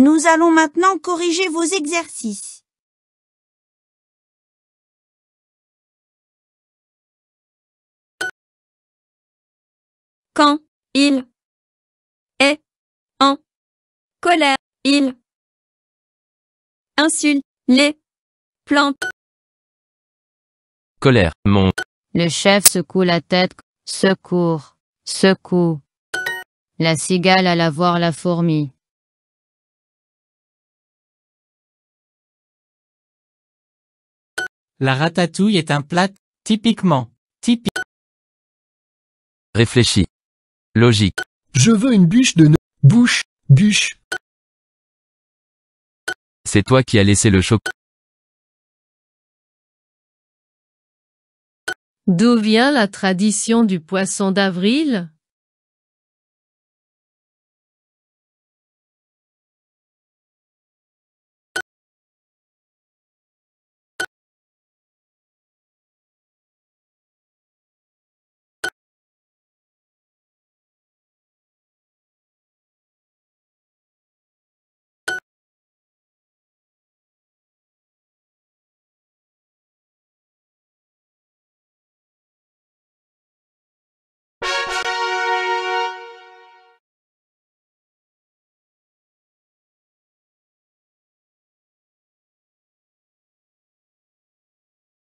Nous allons maintenant corriger vos exercices. Quand il est en colère, il insulte les plantes. Colère, monte. Le chef secoue la tête, secours, secoue. La cigale alla voir la fourmi. La ratatouille est un plat typiquement typique. Réfléchis. Logique. Je veux une bûche de noix. bouche, bûche. C'est toi qui as laissé le choc. D'où vient la tradition du poisson d'avril